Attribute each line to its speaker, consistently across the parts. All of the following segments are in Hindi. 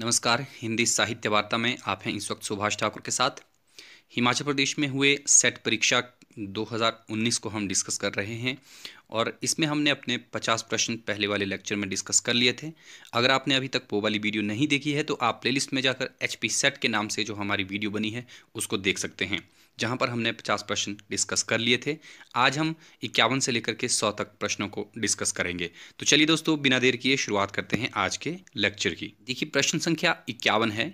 Speaker 1: नमस्कार हिंदी साहित्य वार्ता में आप हैं इस वक्त सुभाष ठाकुर के साथ हिमाचल प्रदेश में हुए सेट परीक्षा 2019 को हम डिस्कस कर रहे हैं और इसमें हमने अपने 50 प्रश्न पहले वाले लेक्चर में डिस्कस कर लिए थे अगर आपने अभी तक वो वाली वीडियो नहीं देखी है तो आप प्लेलिस्ट में जाकर एच सेट के नाम से जो हमारी वीडियो बनी है उसको देख सकते हैं जहाँ पर हमने पचास प्रश्न डिस्कस कर लिए थे आज हम इक्यावन से लेकर के सौ तक प्रश्नों को डिस्कस करेंगे तो चलिए दोस्तों बिना देर किए शुरुआत करते हैं आज के लेक्चर की देखिए प्रश्न संख्या इक्यावन है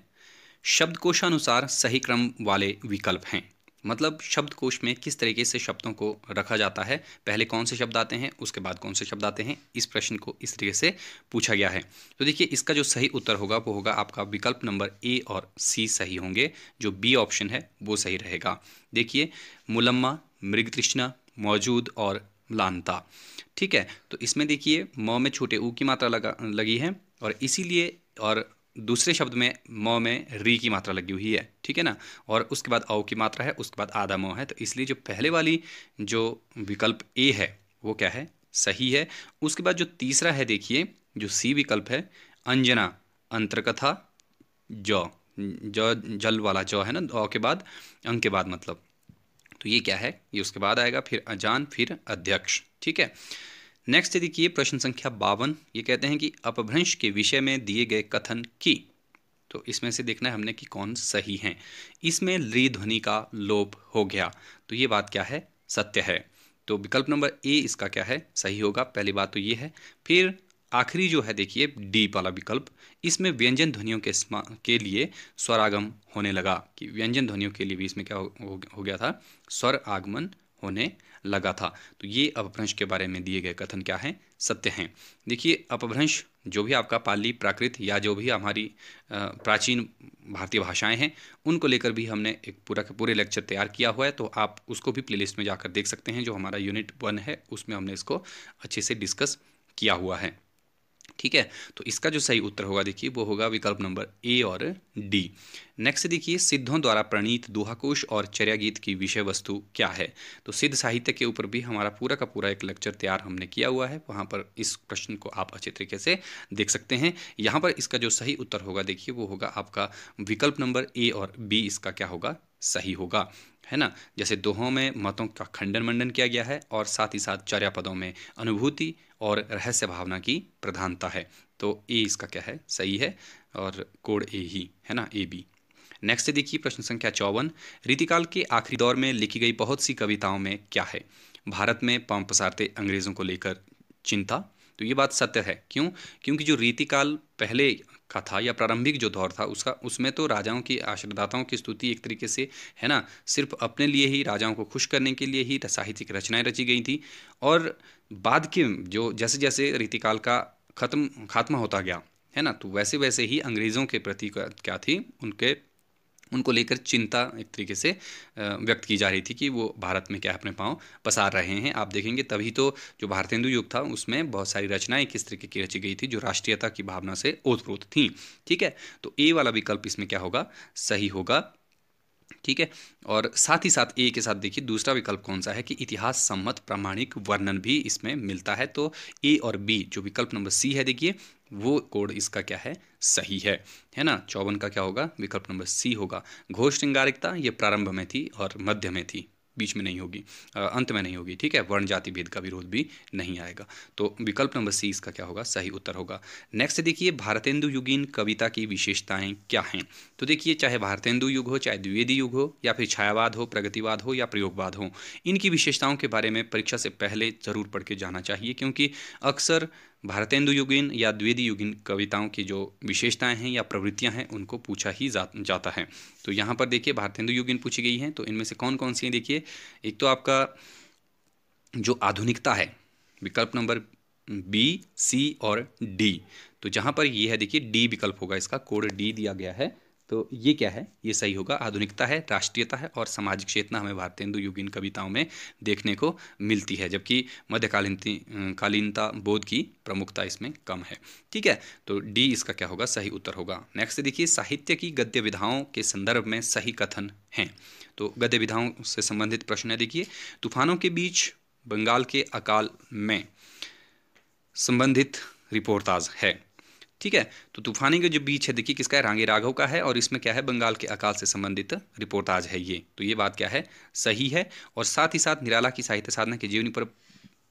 Speaker 1: शब्दकोशानुसार सही क्रम वाले विकल्प हैं मतलब शब्दकोश में किस तरीके से शब्दों को रखा जाता है पहले कौन से शब्द आते हैं उसके बाद कौन से शब्द आते हैं इस प्रश्न को इस तरीके से पूछा गया है तो देखिए इसका जो सही उत्तर होगा वो होगा आपका विकल्प नंबर ए और सी सही होंगे जो बी ऑप्शन है वो सही रहेगा देखिए मुलम्मा मृग तृष्णा मौजूद और लानता ठीक है तो इसमें देखिए म में छोटे ऊ की मात्रा लगा लगी है और इसीलिए और दूसरे शब्द में म में री की मात्रा लगी हुई है ठीक है ना और उसके बाद औ की मात्रा है उसके बाद आधा म है तो इसलिए जो पहले वाली जो विकल्प ए है वो क्या है सही है उसके बाद जो तीसरा है देखिए जो सी विकल्प है अंजना अंतरकथा ज जल वाला ज है ना औ के बाद अंग के बाद मतलब तो ये क्या है ये उसके बाद आएगा फिर अजान फिर अध्यक्ष ठीक है नेक्स्ट देखिए प्रश्न संख्या बावन ये कहते हैं कि अपभ्रंश के विषय में दिए गए कथन की तो इसमें से देखना है हमने कि कौन सही है इसमें ली ध्वनि का लोप हो गया तो ये बात क्या है सत्य है तो विकल्प नंबर ए इसका क्या है सही होगा पहली बात तो ये है फिर आखिरी जो है देखिए डी वाला विकल्प इसमें व्यंजन ध्वनियों के के लिए स्वरागम होने लगा कि व्यंजन ध्वनियों के लिए भी इसमें क्या हो, हो गया था स्वर आगमन होने लगा था तो ये अपभ्रंश के बारे में दिए गए कथन क्या हैं सत्य हैं देखिए अपभ्रंश जो भी आपका पाली प्राकृत या जो भी हमारी प्राचीन भारतीय भाषाएं हैं उनको लेकर भी हमने एक पूरा के पूरे लेक्चर तैयार किया हुआ है तो आप उसको भी प्लेलिस्ट में जाकर देख सकते हैं जो हमारा यूनिट वन है उसमें हमने इसको अच्छे से डिस्कस किया हुआ है ठीक है तो इसका जो सही उत्तर होगा देखिए वो होगा विकल्प नंबर ए और डी नेक्स्ट देखिए सिद्धों द्वारा प्रणीत दोहाकोश और चर्या गीत की विषय वस्तु क्या है तो सिद्ध साहित्य के ऊपर भी हमारा पूरा का पूरा एक लेक्चर तैयार हमने किया हुआ है वहाँ पर इस प्रश्न को आप अच्छे तरीके से देख सकते हैं यहाँ पर इसका जो सही उत्तर होगा देखिए वो होगा आपका विकल्प नंबर ए और बी इसका क्या होगा सही होगा है ना जैसे दोहों में मतों का खंडन मंडन किया गया है और साथ ही साथ चर्यापदों में अनुभूति और रहस्य भावना की प्रधानता है तो ए इसका क्या है सही है और कोड ए ही है ना ए बी नेक्स्ट देखिए प्रश्न संख्या चौवन रीतिकाल के आखिरी दौर में लिखी गई बहुत सी कविताओं में क्या है भारत में पम पसारते अंग्रेज़ों को लेकर चिंता तो ये बात सत्य है क्यों क्योंकि जो रीतिकाल पहले का था या प्रारंभिक जो दौर था उसका उसमें तो राजाओं की आश्रदाताओं की स्तुति एक तरीके से है ना सिर्फ अपने लिए ही राजाओं को खुश करने के लिए ही साहित्यिक रचनाएं रची गई थी और बाद के जो जैसे जैसे रीतिकाल का खत्म खात्मा होता गया है ना तो वैसे वैसे ही अंग्रेज़ों के प्रति क्या थी उनके उनको लेकर चिंता एक तरीके से व्यक्त की जा रही थी कि वो भारत में क्या अपने पाँव पसार रहे हैं आप देखेंगे तभी तो जो हिंदू युग था उसमें बहुत सारी रचनाएं किस तरीके की रची गई थी जो राष्ट्रीयता की भावना से ओतप्रोत थीं ठीक है तो ए वाला विकल्प इसमें क्या होगा सही होगा ठीक है और साथ ही साथ ए के साथ देखिए दूसरा विकल्प कौन सा है कि इतिहास सम्मत प्रामाणिक वर्णन भी इसमें मिलता है तो ए और बी जो विकल्प नंबर सी है देखिए वो कोड इसका क्या है सही है है ना चौवन का क्या होगा विकल्प नंबर सी होगा घोष श्रृंगारिकता ये प्रारंभ में थी और मध्य में थी बीच में नहीं होगी अंत में नहीं होगी ठीक है वर्ण जाति भेद का विरोध भी नहीं आएगा तो विकल्प नंबर सी इसका क्या होगा सही उत्तर होगा नेक्स्ट देखिए भारतेंदु युगीन कविता की विशेषताएं क्या हैं तो देखिए चाहे भारतेंदु युग हो चाहे द्विवेदी युग हो या फिर छायावाद हो प्रगतिवाद हो या प्रयोगवाद हो इनकी विशेषताओं के बारे में परीक्षा से पहले ज़रूर पढ़ के जाना चाहिए क्योंकि अक्सर भारतेंदु युगीन या द्विवेदी युगीन कविताओं की जो विशेषताएं हैं या प्रवृत्तियां हैं उनको पूछा ही जा, जाता है तो यहाँ पर देखिए भारतेंदु युगीन पूछी गई हैं तो इनमें से कौन कौन सी हैं देखिए एक तो आपका जो आधुनिकता है विकल्प नंबर बी सी और डी तो जहाँ पर ये है देखिए डी विकल्प होगा इसका कोड डी दिया गया है तो ये क्या है ये सही होगा आधुनिकता है राष्ट्रीयता है और सामाजिक चेतना हमें भारतेंदु युगीन कविताओं में देखने को मिलती है जबकि मध्यकालीन अं, कालीनता बोध की प्रमुखता इसमें कम है ठीक है तो डी इसका क्या होगा सही उत्तर होगा नेक्स्ट देखिए साहित्य की गद्य विधाओं के संदर्भ में सही कथन हैं तो गद्य विधाओं से संबंधित प्रश्न है देखिए तूफानों के बीच बंगाल के अकाल में संबंधित रिपोर्टाज है ठीक है तो तूफानी के जो बीच है देखिए किसका है रांगे राघव का है और इसमें क्या है बंगाल के अकाल से संबंधित रिपोर्ट आज है ये तो ये बात क्या है सही है और साथ ही साथ निराला की साहित्य साधना के जीवनी पर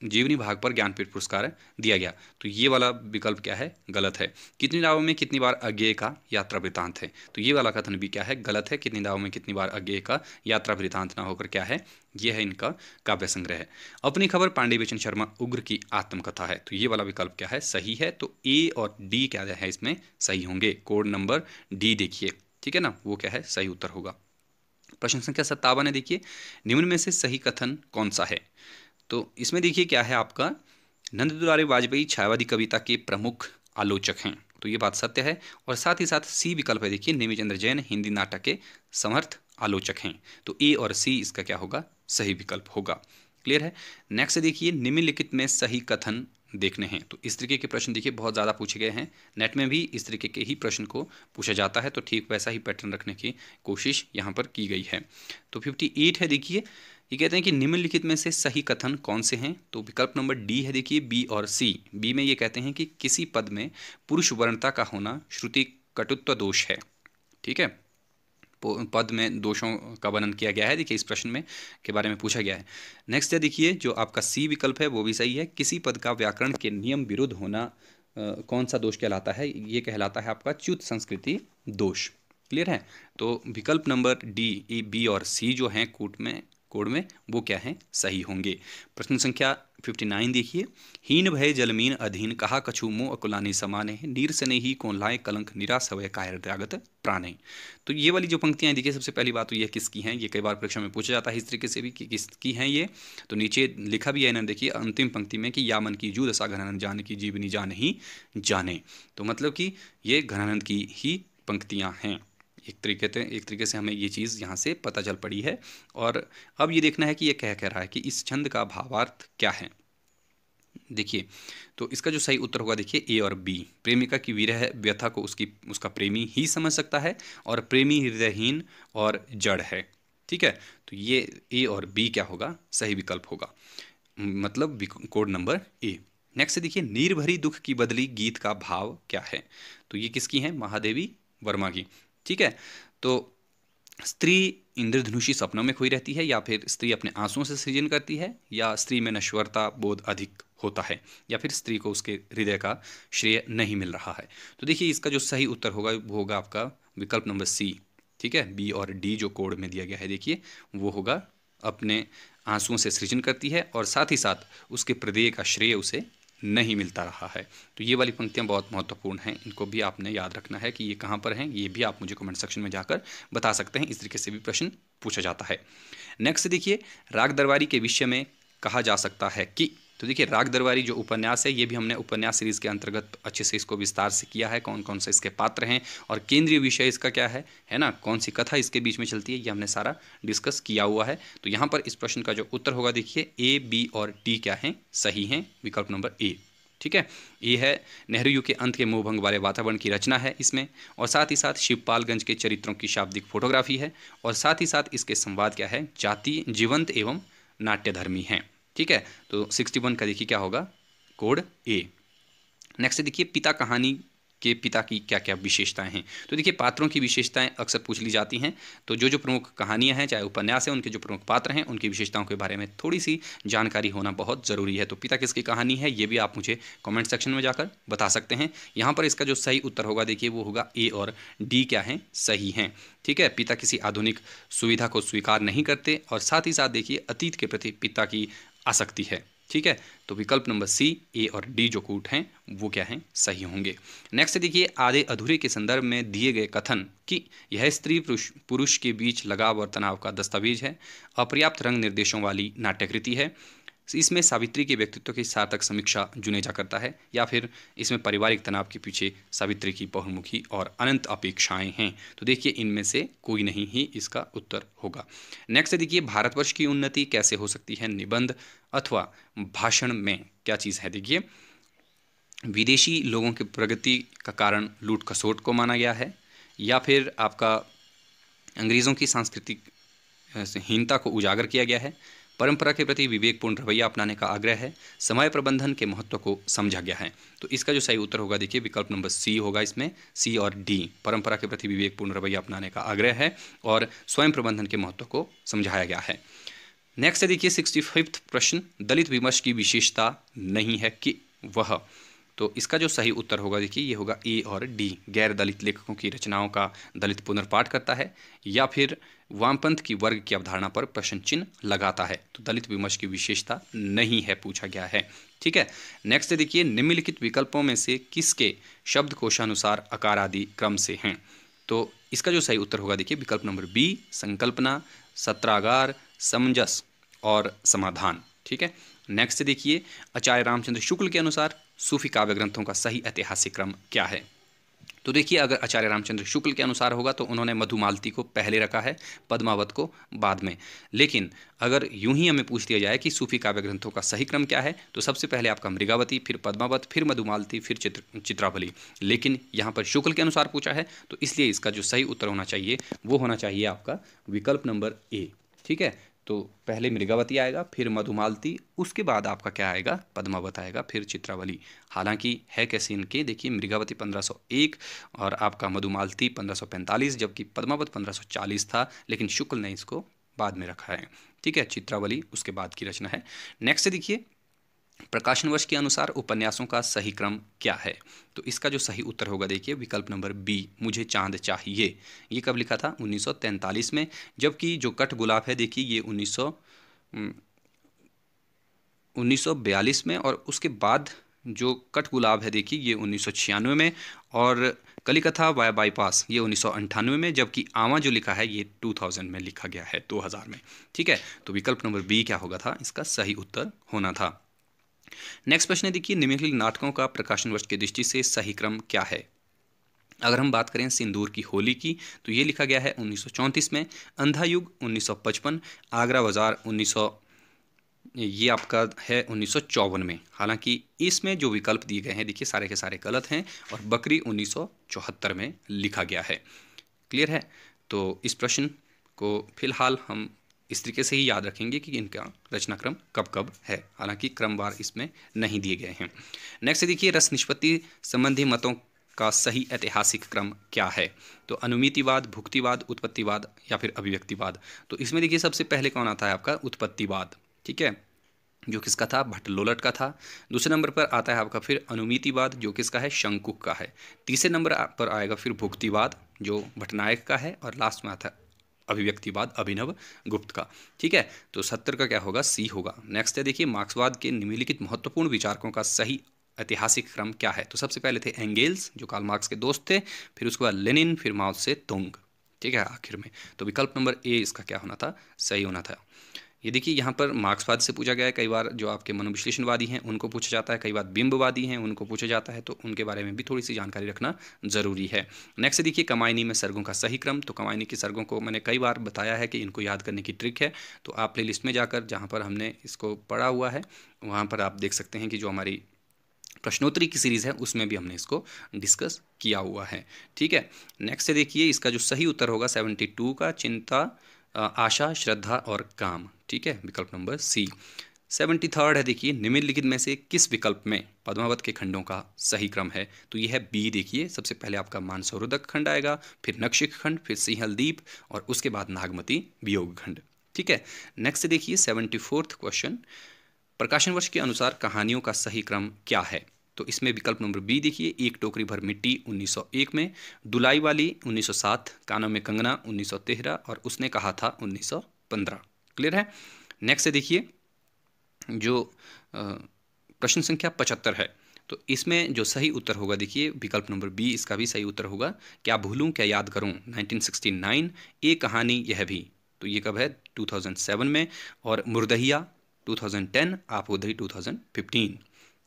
Speaker 1: जीवनी भाग पर ज्ञानपीठ पुरस्कार दिया गया तो ये वाला विकल्प क्या है गलत है कितनी दावों में कितनी बार अज्ञेय का यात्रा वृत्तांत है तो ये वाला कथन भी क्या है गलत है कितनी दावों में कितनी बार अज्ञेय का यात्रा वृतांत ना होकर क्या है ये है इनका काव्य संग्रह अपनी खबर पांडे बेचन शर्मा उग्र की आत्मकथा है तो ये वाला विकल्प क्या है सही है तो ए और डी क्या है इसमें सही होंगे कोड नंबर डी देखिए ठीक है ना वो क्या है सही उत्तर होगा प्रश्न संख्या सत्तावन है देखिए निम्न में से सही कथन कौन सा है तो इसमें देखिए क्या है आपका नंद दुलारी वाजपेयी छायावादी कविता के प्रमुख आलोचक हैं तो ये बात सत्य है और साथ ही साथ सी विकल्प है देखिए नेमीचंद्र जैन हिंदी नाटक के समर्थ आलोचक हैं तो ए और सी इसका क्या होगा सही विकल्प होगा क्लियर है नेक्स्ट देखिए निम्नलिखित में सही कथन देखने हैं तो इस तरीके के प्रश्न देखिए बहुत ज़्यादा पूछे गए हैं नेट में भी इस तरीके के ही प्रश्न को पूछा जाता है तो ठीक वैसा ही पैटर्न रखने की कोशिश यहाँ पर की गई है तो फिफ्टी एट है देखिए ये कहते हैं कि निम्नलिखित में से सही कथन कौन से हैं तो विकल्प नंबर डी है देखिए बी और सी बी में ये कहते हैं कि किसी पद में पुरुष वर्णता का होना श्रुति कटुत्व दोष है ठीक है पद में दोषों का वर्णन किया गया है देखिए इस प्रश्न में के बारे में पूछा गया है नेक्स्ट है देखिए जो आपका सी विकल्प है वो भी सही है किसी पद का व्याकरण के नियम विरुद्ध होना आ, कौन सा दोष कहलाता है ये कहलाता है आपका च्युत संस्कृति दोष क्लियर है तो विकल्प नंबर डी ई बी और सी जो हैं कूट में कोड में वो क्या है सही होंगे प्रश्न संख्या 59 देखिए हीन भय जलमीन अधीन कहा कछु मोह अकुलानी समान है नीर से नहीं कौन लाए कलंक निराश हवय कायरागत प्राणे तो ये वाली जो पंक्तियाँ देखिए सबसे पहली बात तो यह किसकी हैं ये कई बार परीक्षा में पूछा जाता है इस तरीके से भी कि किसकी हैं ये तो नीचे लिखा भी है इन्होंने देखिए अंतिम पंक्ति में कि या मन की जू दशा घनानंद जान की जीवनी जान ही जाने तो मतलब कि ये घनानंद की ही पंक्तियाँ हैं एक तरीके से एक तरीके से हमें ये चीज़ यहाँ से पता चल पड़ी है और अब ये देखना है कि ये कह कह रहा है कि इस छंद का भावार्थ क्या है देखिए तो इसका जो सही उत्तर होगा देखिए ए और बी प्रेमिका की विरह व्यथा को उसकी उसका प्रेमी ही समझ सकता है और प्रेमी हृदयहीन और जड़ है ठीक है तो ये ए और बी क्या होगा सही विकल्प होगा मतलब कोड नंबर ए नेक्स्ट देखिए नीरभरी दुख की बदली गीत का भाव क्या है तो ये किसकी है महादेवी वर्मा की ठीक है तो स्त्री इंद्रधनुषी सपनों में खोई रहती है या फिर स्त्री अपने आंसुओं से सृजन करती है या स्त्री में नश्वरता बोध अधिक होता है या फिर स्त्री को उसके हृदय का श्रेय नहीं मिल रहा है तो देखिए इसका जो सही उत्तर होगा वो होगा आपका विकल्प नंबर सी ठीक है बी और डी जो कोड में दिया गया है देखिए वो होगा अपने आंसुओं से सृजन करती है और साथ ही साथ उसके प्रदेय का श्रेय उसे नहीं मिलता रहा है तो ये वाली पंक्तियाँ बहुत महत्वपूर्ण हैं इनको भी आपने याद रखना है कि ये कहाँ पर हैं ये भी आप मुझे कमेंट सेक्शन में जाकर बता सकते हैं इस तरीके से भी प्रश्न पूछा जाता है नेक्स्ट देखिए राग दरबारी के विषय में कहा जा सकता है कि तो देखिए राग दरबारी जो उपन्यास है ये भी हमने उपन्यास सीरीज़ के अंतर्गत अच्छे से इसको विस्तार से किया है कौन कौन से इसके पात्र हैं और केंद्रीय विषय इसका क्या है है ना कौन सी कथा इसके बीच में चलती है ये हमने सारा डिस्कस किया हुआ है तो यहाँ पर इस प्रश्न का जो उत्तर होगा देखिए ए बी और डी क्या है सही हैं विकल्प नंबर ए ठीक है ये है नेहरू युग के अंत के मोहभंग वाले वातावरण की रचना है इसमें और साथ ही साथ शिवपालगंज के चरित्रों की शाब्दिक फोटोग्राफी है और साथ ही साथ इसके संवाद क्या है जाति जीवंत एवं नाट्यधर्मी हैं ठीक है तो सिक्सटी वन का देखिए क्या होगा कोड ए नेक्स्ट देखिए पिता कहानी के पिता की क्या क्या विशेषताएं हैं तो देखिए पात्रों की विशेषताएं अक्सर पूछ ली जाती हैं तो जो जो प्रमुख कहानियां हैं चाहे उपन्यास हैं उनके जो प्रमुख पात्र हैं उनकी विशेषताओं के बारे में थोड़ी सी जानकारी होना बहुत ज़रूरी है तो पिता किसकी कहानी है ये भी आप मुझे कमेंट सेक्शन में जाकर बता सकते हैं यहाँ पर इसका जो सही उत्तर होगा देखिए वो होगा ए और डी क्या है सही हैं ठीक है पिता किसी आधुनिक सुविधा को स्वीकार नहीं करते और साथ ही साथ देखिए अतीत के प्रति पिता की आ सकती है ठीक है तो विकल्प नंबर सी ए और डी जो कूट हैं वो क्या हैं सही होंगे नेक्स्ट देखिए आधे अधूरे के संदर्भ में दिए गए कथन कि यह स्त्री पुरुष पुरुष के बीच लगाव और तनाव का दस्तावेज है अपर्याप्त रंग निर्देशों वाली नाट्यकृति है इसमें सावित्री के व्यक्तित्व की सार्थक समीक्षा जुने जा करता है या फिर इसमें पारिवारिक तनाव के पीछे सावित्री की बहुमुखी और अनंत अपेक्षाएं हैं तो देखिए इनमें से कोई नहीं ही इसका उत्तर होगा नेक्स्ट देखिए भारतवर्ष की उन्नति कैसे हो सकती है निबंध अथवा भाषण में क्या चीज़ है देखिए विदेशी लोगों की प्रगति का कारण लूट खसोट को माना गया है या फिर आपका अंग्रेज़ों की सांस्कृतिक हीनता को उजागर किया गया है परंपरा के प्रति विवेकपूर्ण रवैया अपनाने का आग्रह है समय प्रबंधन के महत्व को समझा गया है तो इसका जो सही उत्तर होगा देखिए विकल्प नंबर सी होगा इसमें सी और डी परंपरा के प्रति विवेकपूर्ण रवैया अपनाने का आग्रह है और स्वयं प्रबंधन के महत्व को समझाया गया है नेक्स्ट है देखिए सिक्सटी फिफ्थ प्रश्न दलित विमर्श की विशेषता नहीं है कि वह तो इसका जो सही उत्तर होगा देखिए ये होगा ए और डी गैर दलित लेखकों की रचनाओं का दलित पुनर्पाठ करता है या फिर वामपंथ की वर्ग की अवधारणा पर प्रश्न चिन्ह लगाता है तो दलित विमर्श की विशेषता नहीं है पूछा गया है ठीक है नेक्स्ट देखिए निम्नलिखित विकल्पों में से किसके शब्द कोशानुसार आकार आदि क्रम से हैं तो इसका जो सही उत्तर होगा देखिए विकल्प नंबर बी संकल्पना सत्रागार समंजस और समाधान ठीक है नेक्स्ट देखिए आचार्य रामचंद्र शुक्ल के अनुसार सूफी काव्य ग्रंथों का सही ऐतिहासिक क्रम क्या है तो देखिए अगर आचार्य रामचंद्र शुक्ल के अनुसार होगा तो उन्होंने मधुमालती को पहले रखा है पद्मावत को बाद में लेकिन अगर यूं ही हमें पूछ दिया जाए कि सूफी काव्य ग्रंथों का सही क्रम क्या है तो सबसे पहले आपका मृगावती फिर पद्मावत फिर मधुमालती फिर चित्र चित्रावली लेकिन यहाँ पर शुक्ल के अनुसार पूछा है तो इसलिए इसका जो सही उत्तर होना चाहिए वो होना चाहिए आपका विकल्प नंबर ए ठीक है तो पहले मृगावती आएगा फिर मधुमालती उसके बाद आपका क्या आएगा पद्मावत आएगा फिर चित्रावली हालांकि है कैसे इनके देखिए मृगावती 1501 और आपका मधुमालती 1545 जबकि पद्मावत 1540 था लेकिन शुक्ल ने इसको बाद में रखा है ठीक है चित्रावली उसके बाद की रचना है नेक्स्ट देखिए प्रकाशन वर्ष के अनुसार उपन्यासों का सही क्रम क्या है तो इसका जो सही उत्तर होगा देखिए विकल्प नंबर बी मुझे चांद चाहिए ये कब लिखा था 1943 में जबकि जो कट गुलाब है देखिए ये 1900 1942 में और उसके बाद जो कट गुलाब है देखिए ये उन्नीस में और कलिकथा वाया बाईपास ये उन्नीस में जबकि आवा जो लिखा है ये 2000 में लिखा गया है 2000 में ठीक है तो विकल्प नंबर बी क्या होगा था इसका सही उत्तर होना था नेक्स्ट प्रश्न है देखिए निम्नलिखित नाटकों का प्रकाशन वर्ष की दृष्टि से सही क्रम क्या है अगर हम बात करें सिंदूर की होली की तो ये लिखा गया है 1934 में अंधा युग उन्नीस आगरा बाजार उन्नीस ये आपका है उन्नीस में हालांकि इसमें जो विकल्प दिए गए हैं देखिए सारे के सारे गलत हैं और बकरी उन्नीस में लिखा गया है क्लियर है तो इस प्रश्न को फिलहाल हम इस तरीके से ही याद रखेंगे कि इनका रचनाक्रम कब कब है हालांकि क्रमवार इसमें नहीं दिए गए हैं नेक्स्ट देखिए रस निष्पत्ति संबंधी मतों का सही ऐतिहासिक क्रम क्या है तो अनुमितिवाद भुक्तिवाद उत्पत्तिवाद या फिर अभिव्यक्तिवाद तो इसमें देखिए सबसे पहले कौन आता है आपका उत्पत्तिवाद ठीक है जो किसका था भट्ट लोलट का था दूसरे नंबर पर आता है आपका फिर अनुमितिवाद जो किसका है शंकुक का है तीसरे नंबर पर आएगा फिर भुक्तिवाद जो भटनायक का है और लास्ट में आता है अभिव्यक्तिवाद अभिनव गुप्त का ठीक है तो सत्तर का क्या होगा सी होगा नेक्स्ट है देखिए मार्क्सवाद के निम्नलिखित महत्वपूर्ण विचारकों का सही ऐतिहासिक क्रम क्या है तो सबसे पहले थे एंगेल्स जो कार्ल मार्क्स के दोस्त थे फिर उसके बाद लेनिन फिर माओ से तुंग ठीक है आखिर में तो विकल्प नंबर ए इसका क्या होना था सही होना था ये देखिए यहाँ पर मार्क्सवाद से पूछा गया है कई बार जो आपके मनोविश्लेषणवादी हैं उनको पूछा जाता है कई बार बिंबवादी हैं उनको पूछा जाता है तो उनके बारे में भी थोड़ी सी जानकारी रखना जरूरी है नेक्स्ट देखिए कमायनी में सर्गों का सही क्रम तो कमायनी के सर्गों को मैंने कई बार बताया है कि इनको याद करने की ट्रिक है तो आप प्ले लिस्ट में जाकर जहाँ पर हमने इसको पढ़ा हुआ है वहाँ पर आप देख सकते हैं कि जो हमारी प्रश्नोत्तरी की सीरीज़ है उसमें भी हमने इसको डिस्कस किया हुआ है ठीक है नेक्स्ट देखिए इसका जो सही उत्तर होगा सेवेंटी टू का चिंता आशा श्रद्धा और काम ठीक है विकल्प नंबर सी सेवेंटी थर्ड है देखिए निम्नलिखित में से किस विकल्प में पद्मावत के खंडों का सही क्रम है तो यह है बी देखिए सबसे पहले आपका मानसौरोदक खंड आएगा फिर नक्षिक खंड फिर सिंहलदीप और उसके बाद नागमती वियोग खंड ठीक है नेक्स्ट देखिए सेवेंटी फोर्थ क्वेश्चन प्रकाशन वर्ष के अनुसार कहानियों का सही क्रम क्या है तो इसमें विकल्प नंबर बी देखिए एक टोकरी भर मिट्टी 1901 में दुलाई वाली 1907 कानों में कंगना 1913 और उसने कहा था 1915 क्लियर है नेक्स्ट देखिए जो प्रश्न संख्या पचहत्तर है तो इसमें जो सही उत्तर होगा देखिए विकल्प नंबर बी इसका भी सही उत्तर होगा क्या भूलूं क्या याद करूं 1969 ये कहानी यह भी तो ये कब है 2007 में और मुर्दहिया 2010 आप उधरी 2015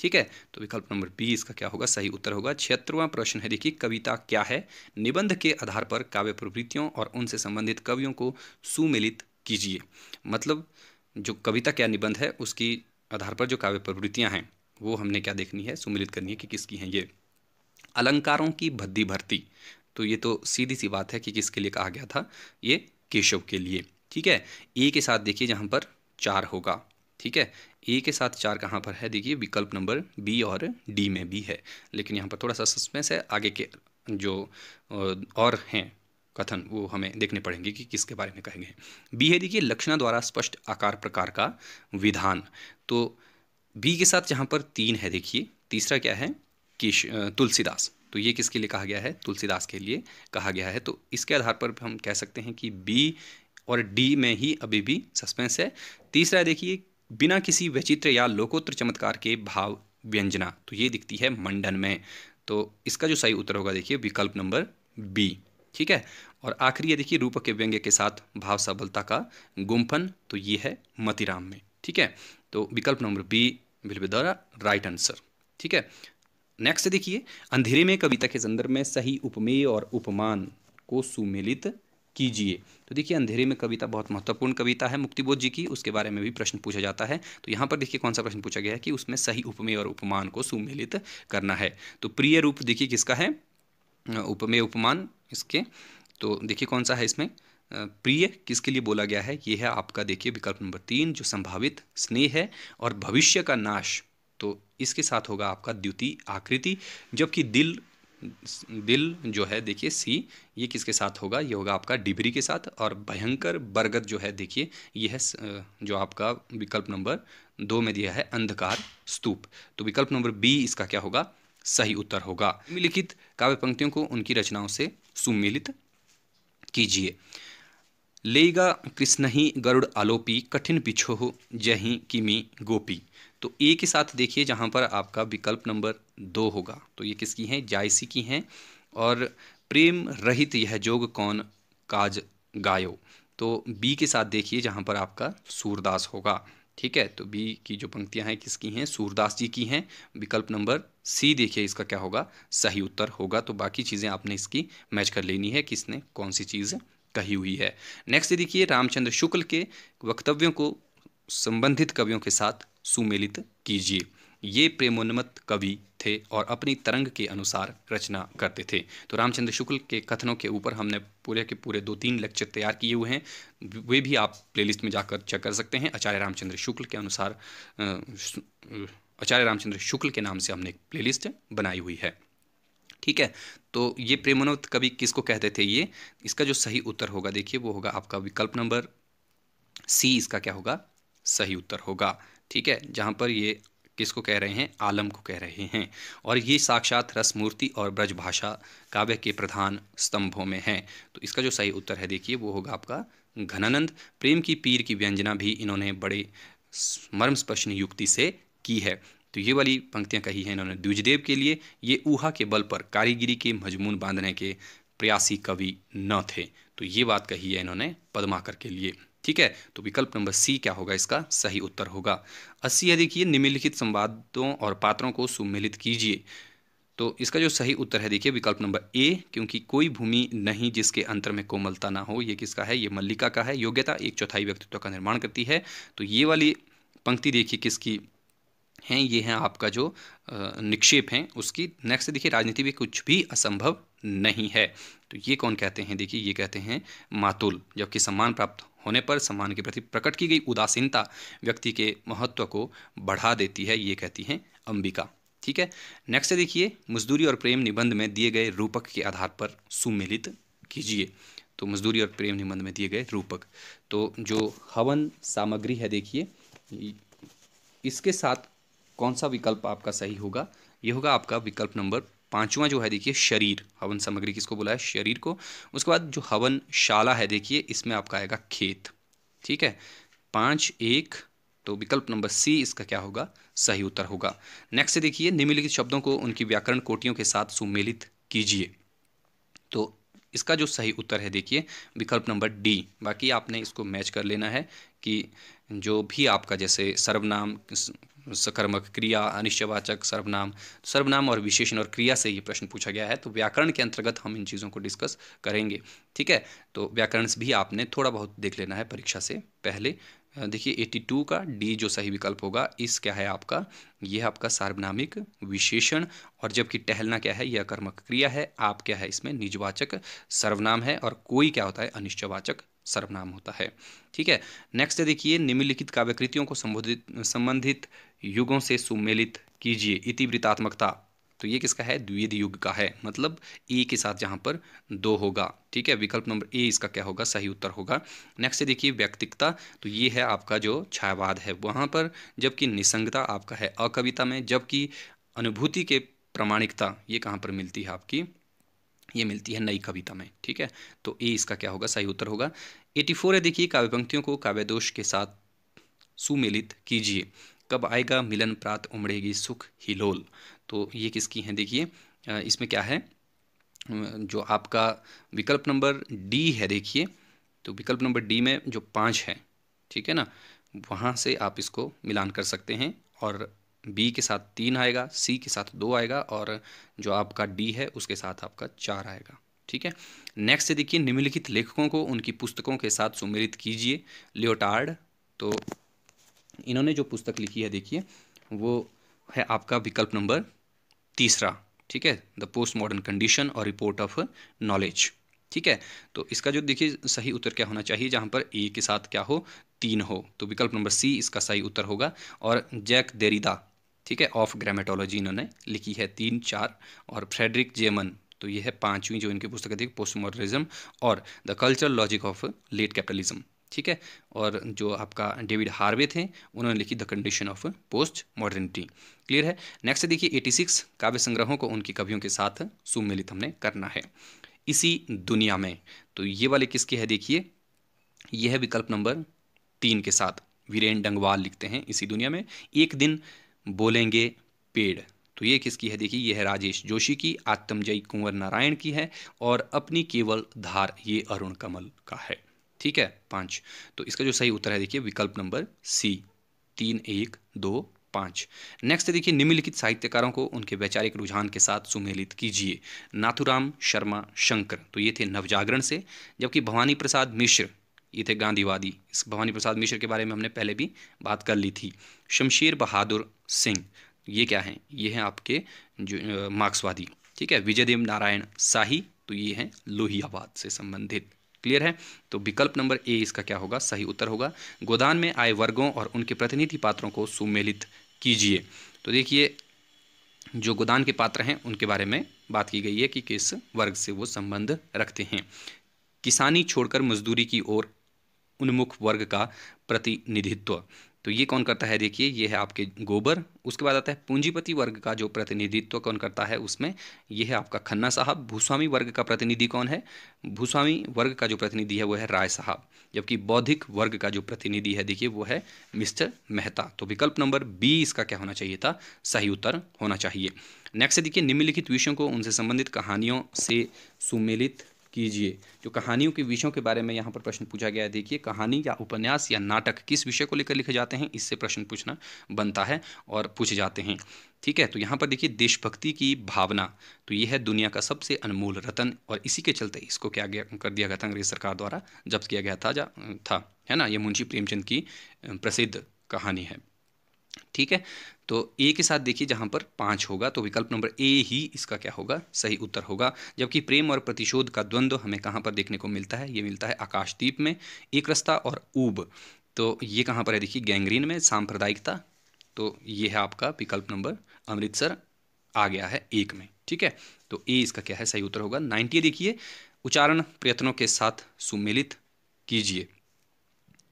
Speaker 1: ठीक है तो विकल्प नंबर बी इसका क्या होगा सही उत्तर होगा छिहत्तरवां प्रश्न है देखिए कविता क्या है निबंध के आधार पर काव्य प्रवृत्तियों और उनसे संबंधित कवियों को सुमिलित कीजिए मतलब जो कविता क्या निबंध है उसकी आधार पर जो काव्य प्रवृत्तियाँ हैं वो हमने क्या देखनी है सुमिलित करनी है कि किसकी हैं ये अलंकारों की भद्दी भर्ती तो ये तो सीधी सी बात है कि किसके लिए कहा गया था ये केशव के लिए ठीक है ए के साथ देखिए जहाँ पर चार होगा ठीक है ए के साथ चार कहाँ पर है देखिए विकल्प नंबर बी और डी में भी है लेकिन यहाँ पर थोड़ा सा सस्पेंस है आगे के जो और हैं कथन वो हमें देखने पड़ेंगे कि किसके बारे में कहेंगे बी है देखिए लक्षणा द्वारा स्पष्ट आकार प्रकार का विधान तो बी के साथ यहाँ पर तीन है देखिए तीसरा क्या है किश तुलसीदास तो ये किसके लिए कहा गया है तुलसीदास के लिए कहा गया है तो इसके आधार पर हम कह सकते हैं कि बी और डी में ही अभी भी सस्पेंस है तीसरा देखिए बिना किसी वैचित्र या लोकोत्तर चमत्कार के भाव व्यंजना तो ये दिखती है मंडन में तो इसका जो सही उत्तर होगा देखिए विकल्प नंबर बी ठीक है और आखिरी ये देखिए रूपक के व्यंग्य के साथ भाव सबलता का गुम्फन तो ये है मतिराम में ठीक है तो विकल्प number B will be the right answer ठीक है नेक्स्ट देखिए अंधेरे में कविता के संदर्भ में सही उपमेय और उपमान को सुमिलित कीजिए तो देखिए अंधेरे में कविता बहुत महत्वपूर्ण कविता है मुक्तिबोध जी की उसके बारे में भी प्रश्न पूछा जाता है तो यहाँ पर देखिए कौन सा प्रश्न पूछा गया है कि उसमें सही उपमेय और उपमान को सुमिलित करना है तो प्रिय रूप देखिए किसका है उपमेय उपमान इसके तो देखिए कौन सा है इसमें प्रिय किसके लिए बोला गया है ये है आपका देखिए विकल्प नंबर तीन जो संभावित स्नेह है और भविष्य का नाश तो इसके साथ होगा आपका द्युति आकृति जबकि दिल दिल जो है देखिए सी ये किसके साथ होगा ये होगा आपका डिबरी के साथ और भयंकर बरगद जो है देखिए ये है जो आपका विकल्प नंबर दो में दिया है अंधकार स्तूप तो विकल्प नंबर बी इसका क्या होगा सही उत्तर होगा निम्नलिखित काव्य पंक्तियों को उनकी रचनाओं से सुमिलित कीजिए लेगा कृष्ण ही गरुड़ आलोपी कठिन पिछोह जही किमी गोपी तो ए के साथ देखिए जहाँ पर आपका विकल्प नंबर दो होगा तो ये किसकी हैं जायसी की हैं और प्रेम रहित यह जोग कौन काज गायो तो बी के साथ देखिए जहाँ पर आपका सूरदास होगा ठीक है तो बी की जो पंक्तियाँ हैं किसकी हैं सूरदास जी की हैं विकल्प नंबर सी देखिए इसका क्या होगा सही उत्तर होगा तो बाकी चीज़ें आपने इसकी मैच कर लेनी है कि इसने कौन सी चीज़ कही हुई है नेक्स्ट देखिए रामचंद्र शुक्ल के वक्तव्यों को संबंधित कवियों के साथ सुमेलित कीजिए ये प्रेमोन्मत कवि थे और अपनी तरंग के अनुसार रचना करते थे तो रामचंद्र शुक्ल के कथनों के ऊपर हमने पूरे के पूरे दो तीन लेक्चर तैयार किए हुए हैं वे भी आप प्लेलिस्ट में जाकर चेक कर सकते हैं आचार्य रामचंद्र शुक्ल के अनुसार आचार्य रामचंद्र शुक्ल के नाम से हमने एक प्लेलिस्ट बनाई हुई है ठीक है तो ये प्रेमनोत कवि किसको कहते थे ये इसका जो सही उत्तर होगा देखिए वो होगा आपका विकल्प नंबर सी इसका क्या होगा सही उत्तर होगा ठीक है जहाँ पर ये किसको कह रहे हैं आलम को कह रहे हैं और ये साक्षात रसमूर्ति और ब्रजभाषा काव्य के प्रधान स्तंभों में है तो इसका जो सही उत्तर है देखिए वो होगा आपका घनानंद प्रेम की पीर की व्यंजना भी इन्होंने बड़े मर्मस्पर्शनी युक्ति से की है तो ये वाली पंक्तियाँ कही हैं इन्होंने द्विजदेव के लिए ये ऊहा के बल पर कारीगिरी के मजमून बांधने के प्रयासी कवि न थे तो ये बात कही है इन्होंने पदमाकर के लिए ठीक है तो विकल्प नंबर सी क्या होगा इसका सही उत्तर होगा अस्सी यदि देखिए निम्नलिखित संवादों और पात्रों को सुमिलित कीजिए तो इसका जो सही उत्तर है देखिए विकल्प नंबर ए क्योंकि कोई भूमि नहीं जिसके अंतर में कोमलता ना हो ये किसका है ये मल्लिका का है योग्यता एक चौथाई व्यक्तित्व का निर्माण करती है तो ये वाली पंक्ति देखिए किसकी हैं ये हैं आपका जो निक्षेप हैं उसकी नेक्स्ट देखिए राजनीति में कुछ भी असंभव नहीं है तो ये कौन कहते हैं देखिए ये कहते हैं मातुल जबकि सम्मान प्राप्त होने पर सम्मान के प्रति प्रकट की गई उदासीनता व्यक्ति के महत्व को बढ़ा देती है ये कहती हैं अंबिका ठीक है नेक्स्ट देखिए मजदूरी और प्रेम निबंध में दिए गए रूपक के आधार पर सुमिलित कीजिए तो मजदूरी और प्रेम निबंध में दिए गए रूपक तो जो हवन सामग्री है देखिए इसके साथ कौन सा विकल्प आपका सही होगा ये होगा आपका विकल्प नंबर पांचवा जो है देखिए शरीर हवन सामग्री किसको बोला है शरीर को उसके बाद जो हवन शाला है देखिए इसमें आपका आएगा खेत ठीक है पाँच एक तो विकल्प नंबर सी इसका क्या होगा सही उत्तर होगा नेक्स्ट देखिए निम्नलिखित शब्दों को उनकी व्याकरण कोटियों के साथ सुमेलित कीजिए तो इसका जो सही उत्तर है देखिए विकल्प नंबर डी बाकी आपने इसको मैच कर लेना है कि जो भी आपका जैसे सर्वनाम सकर्मक क्रिया अनिश्चयवाचक सर्वनाम सर्वनाम और विशेषण और क्रिया से ये प्रश्न पूछा गया है तो व्याकरण के अंतर्गत हम इन चीज़ों को डिस्कस करेंगे ठीक है तो व्याकरण भी आपने थोड़ा बहुत देख लेना है परीक्षा से पहले देखिए 82 का डी जो सही विकल्प होगा इस क्या है आपका यह आपका सार्वनामिक विशेषण और जबकि टहलना क्या है यह कर्मक क्रिया है आप क्या है इसमें निजवाचक सर्वनाम है और कोई क्या होता है अनिश्चयवाचक सर्वनाम होता है ठीक है नेक्स्ट देखिए निम्नलिखित काव्यकृतियों को संबोधित संबंधित युगों से सुमेलित कीजिए इतिवृत्तात्मकता तो ये किसका है द्विवेद युग का है मतलब ए के साथ जहाँ पर दो होगा ठीक है विकल्प नंबर ए इसका क्या होगा सही उत्तर होगा नेक्स्ट देखिए व्यक्तिकता तो ये है आपका जो छायावाद है वहाँ पर जबकि निसंगता आपका है अकविता में जबकि अनुभूति के प्रामाणिकता ये कहाँ पर मिलती है आपकी ये मिलती है नई कविता में ठीक है तो ए इसका क्या होगा सही उत्तर होगा एटी फोर है देखिए काव्य पंक्तियों को काव्य दोष के साथ सुमिलित कीजिए कब आएगा मिलन प्रात उमड़ेगी सुख हिलोल तो ये किसकी हैं देखिए इसमें क्या है जो आपका विकल्प नंबर डी है देखिए तो विकल्प नंबर डी में जो पाँच है ठीक है ना वहाँ से आप इसको मिलान कर सकते हैं और बी के साथ तीन आएगा सी के साथ दो आएगा और जो आपका डी है उसके साथ आपका चार आएगा ठीक है नेक्स्ट से देखिए निम्नलिखित लेखकों को उनकी पुस्तकों के साथ सुमेलित कीजिए लियोटार्ड तो इन्होंने जो पुस्तक लिखी है देखिए वो है आपका विकल्प नंबर तीसरा ठीक है द पोस्ट मॉडर्न कंडीशन और रिपोर्ट ऑफ नॉलेज ठीक है तो इसका जो देखिए सही उत्तर क्या होना चाहिए जहाँ पर ए के साथ क्या हो तीन हो तो विकल्प नंबर सी इसका सही उत्तर होगा और जैक देरीदा ठीक है ऑफ ग्रामेटोलॉजी इन्होंने लिखी है तीन चार और फ्रेडरिक जेमन तो ये है पांचवी जो इनकी पुस्तक थी पोस्ट मॉडर्निज्म और the culture logic of late capitalism ठीक है और जो आपका डेविड हार्वे थे उन्होंने लिखी the condition of postmodernity clear है नेक्स्ट देखिए 86 काव्य संग्रहों को उनकी कवियों के साथ सुमिलित हमने करना है इसी दुनिया में तो ये वाले किसके है देखिए यह है विकल्प नंबर तीन के साथ वीरेन डंगवाल लिखते हैं इसी दुनिया में एक दिन बोलेंगे पेड़ तो ये किसकी है देखिए ये है राजेश जोशी की आत्मजयी कुंवर नारायण की है और अपनी केवल धार ये अरुण कमल का है ठीक है पाँच तो इसका जो सही उत्तर है देखिए विकल्प नंबर सी तीन एक दो पाँच नेक्स्ट देखिए निम्नलिखित साहित्यकारों को उनके वैचारिक रुझान के साथ सुमेलित कीजिए नाथुराम शर्मा शंकर तो ये थे नवजागरण से जबकि भवानी प्रसाद मिश्र ये थे गांधीवादी इस भवानी प्रसाद मिश्र के बारे में हमने पहले भी बात कर ली थी शमशेर बहादुर सिंह ये क्या हैं ये हैं आपके जो मार्क्सवादी ठीक है विजयदेव नारायण शाही तो ये हैं लोहियाबाद से संबंधित क्लियर है तो विकल्प नंबर ए इसका क्या होगा सही उत्तर होगा गोदान में आए वर्गों और उनके प्रतिनिधि पात्रों को सुमेलित कीजिए तो देखिए जो गोदान के पात्र हैं उनके बारे में बात की गई है कि किस वर्ग से वो संबंध रखते हैं किसानी छोड़कर मजदूरी की ओर उन्मुख वर्ग का प्रतिनिधित्व तो ये कौन करता है देखिए ये है आपके गोबर उसके बाद आता है पूंजीपति वर्ग का जो प्रतिनिधित्व कौन करता है उसमें यह है आपका खन्ना साहब भूस्वामी वर्ग का प्रतिनिधि कौन है भूस्वामी वर्ग का जो प्रतिनिधि है वो है राय साहब जबकि बौद्धिक वर्ग का जो प्रतिनिधि है देखिए वो है मिस्टर मेहता तो विकल्प नंबर बी इसका क्या होना चाहिए था सही उत्तर होना चाहिए नेक्स्ट देखिए निम्नलिखित विषयों को उनसे संबंधित कहानियों से सुमिलित कीजिए जो कहानियों के विषयों के बारे में यहाँ पर प्रश्न पूछा गया है देखिए कहानी या उपन्यास या नाटक किस विषय को लेकर लिखे जाते हैं इससे प्रश्न पूछना बनता है और पूछे जाते हैं ठीक है तो यहाँ पर देखिए देशभक्ति की भावना तो ये है दुनिया का सबसे अनमोल रतन और इसी के चलते इसको क्या गया कर दिया गया था अंग्रेज सरकार द्वारा जब्त किया गया था जा था है ना ये मुंशी प्रेमचंद की प्रसिद्ध कहानी है ठीक है तो ए के साथ देखिए जहाँ पर पाँच होगा तो विकल्प नंबर ए ही इसका क्या होगा सही उत्तर होगा जबकि प्रेम और प्रतिशोध का द्वंद्व हमें कहाँ पर देखने को मिलता है ये मिलता है आकाशदीप में एक रस्ता और ऊब तो ये कहाँ पर है देखिए गैंग्रीन में सांप्रदायिकता तो ये है आपका विकल्प नंबर अमृतसर आ गया है एक में ठीक है तो ए इसका क्या है सही उत्तर होगा नाइन्टी देखिए उच्चारण प्रयत्नों के साथ सुमिलित कीजिए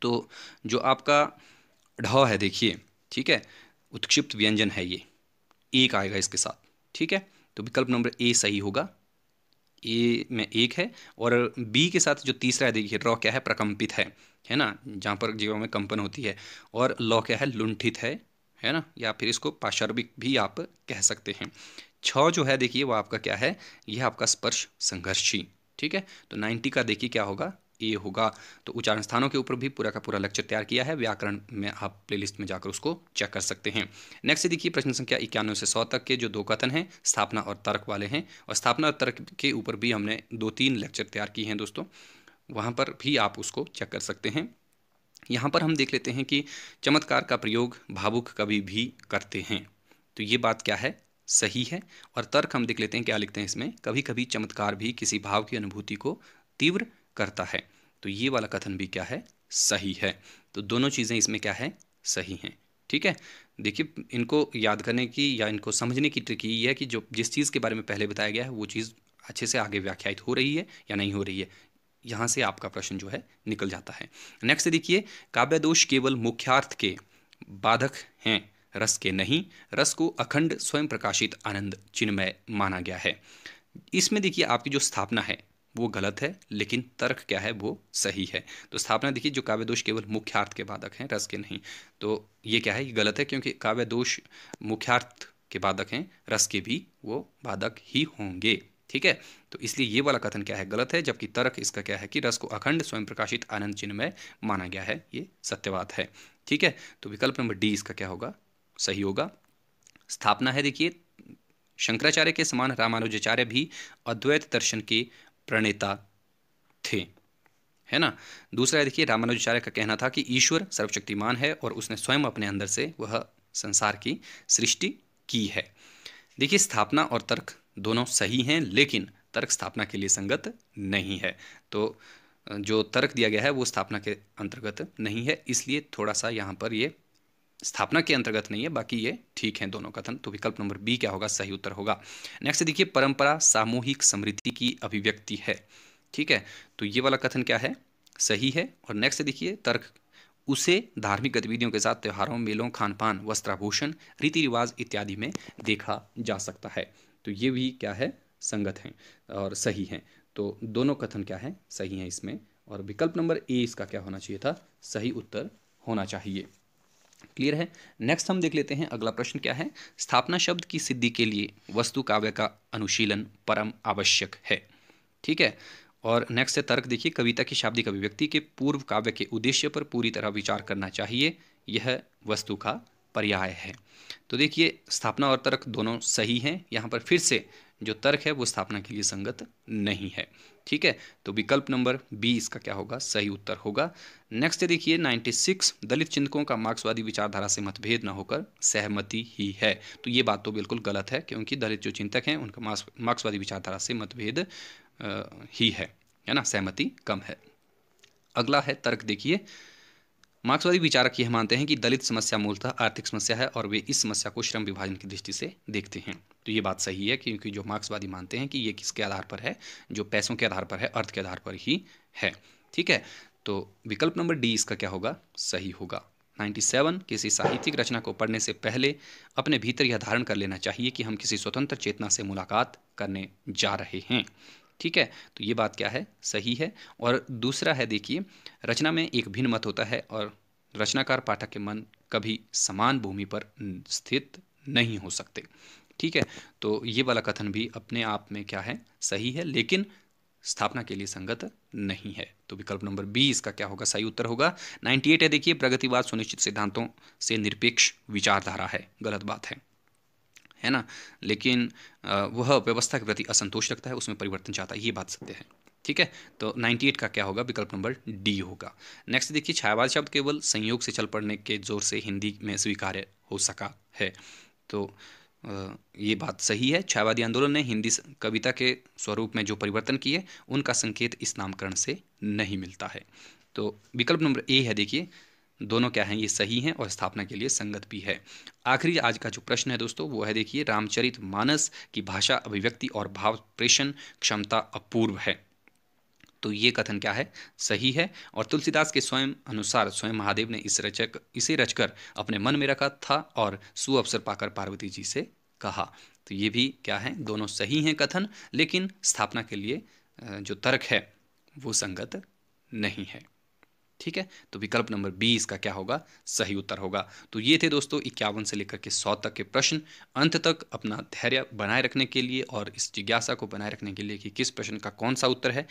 Speaker 1: तो जो आपका ढ है देखिए ठीक है उत्क्षिप्त व्यंजन है ये एक आएगा इसके साथ ठीक है तो विकल्प नंबर ए सही होगा ए में एक है और बी के साथ जो तीसरा है देखिए रॉ क्या है प्रकम्पित है है ना जहाँ पर जीवों में कंपन होती है और लॉ क्या है लुंठित है है ना या फिर इसको पाशर्विक भी आप कह सकते हैं छ जो है देखिए वो आपका क्या है यह आपका स्पर्श संघर्षी ठीक है तो नाइन्टी का देखिए क्या होगा ए होगा तो उच्चारण स्थानों के ऊपर भी पूरा का पूरा लेक्चर तैयार किया है व्याकरण में आप प्लेलिस्ट में जाकर उसको चेक कर सकते हैं नेक्स्ट देखिए प्रश्न संख्या इक्यानवे से सौ तक के जो दो कथन हैं स्थापना और तर्क वाले हैं और स्थापना और तर्क के ऊपर भी हमने दो तीन लेक्चर तैयार किए हैं दोस्तों वहाँ पर भी आप उसको चेक कर सकते हैं यहाँ पर हम देख लेते हैं कि चमत्कार का प्रयोग भावुक कभी भी करते हैं तो ये बात क्या है सही है और तर्क हम देख लेते हैं क्या लिखते हैं इसमें कभी कभी चमत्कार भी किसी भाव की अनुभूति को तीव्र करता है तो ये वाला कथन भी क्या है सही है तो दोनों चीज़ें इसमें क्या है सही हैं ठीक है देखिए इनको याद करने की या इनको समझने की ट्रिक ये है कि जो जिस चीज़ के बारे में पहले बताया गया है वो चीज़ अच्छे से आगे व्याख्यायित हो रही है या नहीं हो रही है यहाँ से आपका प्रश्न जो है निकल जाता है नेक्स्ट देखिए काव्य दोष केवल मुख्यार्थ के बाधक हैं रस के नहीं रस को अखंड स्वयं प्रकाशित आनंद चिन्मय माना गया है इसमें देखिए आपकी जो स्थापना है वो गलत है लेकिन तर्क क्या है वो सही है तो स्थापना देखिए जो काव्य दोष केवल मुख्यार्थ के बाधक हैं रस के नहीं तो ये क्या है ये गलत है क्योंकि काव्य दोष मुख्यार्थ के बाधक हैं रस के भी वो बाधक ही होंगे ठीक है तो इसलिए ये वाला कथन क्या है गलत है जबकि तर्क इसका क्या है कि रस को अखंड स्वयं प्रकाशित आनंद चिन्ह में माना गया है ये सत्यवाद है ठीक है तो विकल्प नंबर डी इसका क्या होगा सही होगा स्थापना है देखिए शंकराचार्य के समान रामानुजाचार्य भी अद्वैत दर्शन के प्रणेता थे है ना दूसरा देखिए रामानुजाचार्य का कहना था कि ईश्वर सर्वशक्तिमान है और उसने स्वयं अपने अंदर से वह संसार की सृष्टि की है देखिए स्थापना और तर्क दोनों सही हैं लेकिन तर्क स्थापना के लिए संगत नहीं है तो जो तर्क दिया गया है वो स्थापना के अंतर्गत नहीं है इसलिए थोड़ा सा यहाँ पर ये स्थापना के अंतर्गत नहीं है बाकी ये ठीक है दोनों कथन तो विकल्प नंबर बी क्या होगा सही उत्तर होगा नेक्स्ट देखिए परंपरा सामूहिक समृद्धि की अभिव्यक्ति है ठीक है तो ये वाला कथन क्या है सही है और नेक्स्ट देखिए तर्क उसे धार्मिक गतिविधियों के साथ त्योहारों मेलों खान पान वस्त्राभूषण रीति रिवाज इत्यादि में देखा जा सकता है तो ये भी क्या है संगत हैं और सही हैं तो दोनों कथन क्या है सही हैं इसमें और विकल्प नंबर ए इसका क्या होना चाहिए था सही उत्तर होना चाहिए क्लियर है नेक्स्ट हम देख लेते हैं अगला प्रश्न क्या है स्थापना शब्द की सिद्धि के लिए वस्तु काव्य का अनुशीलन परम आवश्यक है ठीक है और नेक्स्ट है तर्क देखिए कविता की शाब्दिक अभिव्यक्ति के पूर्व काव्य के उद्देश्य पर पूरी तरह विचार करना चाहिए यह वस्तु का पर्याय है तो देखिए स्थापना और तर्क दोनों सही हैं यहाँ पर फिर से जो तर्क है वो स्थापना के लिए संगत नहीं है ठीक है तो विकल्प नंबर बी इसका क्या होगा सही उत्तर होगा नेक्स्ट देखिए 96 दलित चिंतकों का मार्क्सवादी विचारधारा से मतभेद न होकर सहमति ही है तो ये बात तो बिल्कुल गलत है क्योंकि दलित जो चिंतक हैं उनका मार्क्सवादी विचारधारा से मतभेद ही है है ना सहमति कम है अगला है तर्क देखिए मार्क्सवादी विचारक यह मानते हैं कि दलित समस्या मूलतः आर्थिक समस्या है और वे इस समस्या को श्रम विभाजन की दृष्टि से देखते हैं तो ये बात सही है क्योंकि जो मार्क्सवादी मानते हैं कि ये किसके आधार पर है जो पैसों के आधार पर है अर्थ के आधार पर ही है ठीक है तो विकल्प नंबर डी इसका क्या होगा सही होगा 97 किसी साहित्यिक रचना को पढ़ने से पहले अपने भीतर यह धारण कर लेना चाहिए कि हम किसी स्वतंत्र चेतना से मुलाकात करने जा रहे हैं ठीक है तो ये बात क्या है सही है और दूसरा है देखिए रचना में एक भिन्न मत होता है और रचनाकार पाठक के मन कभी समान भूमि पर स्थित नहीं हो सकते ठीक है तो ये वाला कथन भी अपने आप में क्या है सही है लेकिन स्थापना के लिए संगत नहीं है तो विकल्प नंबर बी इसका क्या होगा सही उत्तर होगा 98 है देखिए प्रगतिवाद सुनिश्चित सिद्धांतों से निरपेक्ष विचारधारा है गलत बात है है ना लेकिन वह व्यवस्था के प्रति असंतोष रखता है उसमें परिवर्तन चाहता है ये बात सत्य है ठीक है तो 98 का क्या होगा विकल्प नंबर डी होगा नेक्स्ट देखिए छायावाद शब्द केवल संयोग से चल पड़ने के जोर से हिंदी में स्वीकार्य हो सका है तो ये बात सही है छायावादी आंदोलन ने हिंदी कविता के स्वरूप में जो परिवर्तन किए उनका संकेत इस नामकरण से नहीं मिलता है तो विकल्प नंबर ए है देखिए दोनों क्या हैं ये सही हैं और स्थापना के लिए संगत भी है आखिरी आज का जो प्रश्न है दोस्तों वो है देखिए रामचरित मानस की भाषा अभिव्यक्ति और भाव प्रेषण क्षमता अपूर्व है तो ये कथन क्या है सही है और तुलसीदास के स्वयं अनुसार स्वयं महादेव ने इस रचक इसे रचकर अपने मन में रखा था और सुअवसर पाकर पार्वती जी से कहा तो ये भी क्या है दोनों सही हैं कथन लेकिन स्थापना के लिए जो तर्क है वो संगत नहीं है ठीक है तो विकल्प नंबर बी इसका क्या होगा सही उत्तर होगा तो ये थे दोस्तों इक्यावन से लेकर के सौ तक के प्रश्न अंत तक अपना धैर्य बनाए रखने के लिए और इस जिज्ञासा को बनाए रखने के लिए कि किस प्रश्न का कौन सा उत्तर है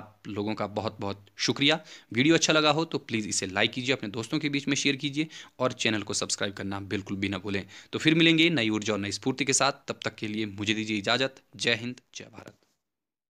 Speaker 1: आप लोगों का बहुत बहुत शुक्रिया वीडियो अच्छा लगा हो तो प्लीज़ इसे लाइक कीजिए अपने दोस्तों के बीच में शेयर कीजिए और चैनल को सब्सक्राइब करना बिल्कुल भी ना भूलें तो फिर मिलेंगे नई ऊर्जा और नई स्फूर्ति के साथ तब तक के लिए मुझे दीजिए इजाज़त जय हिंद जय भारत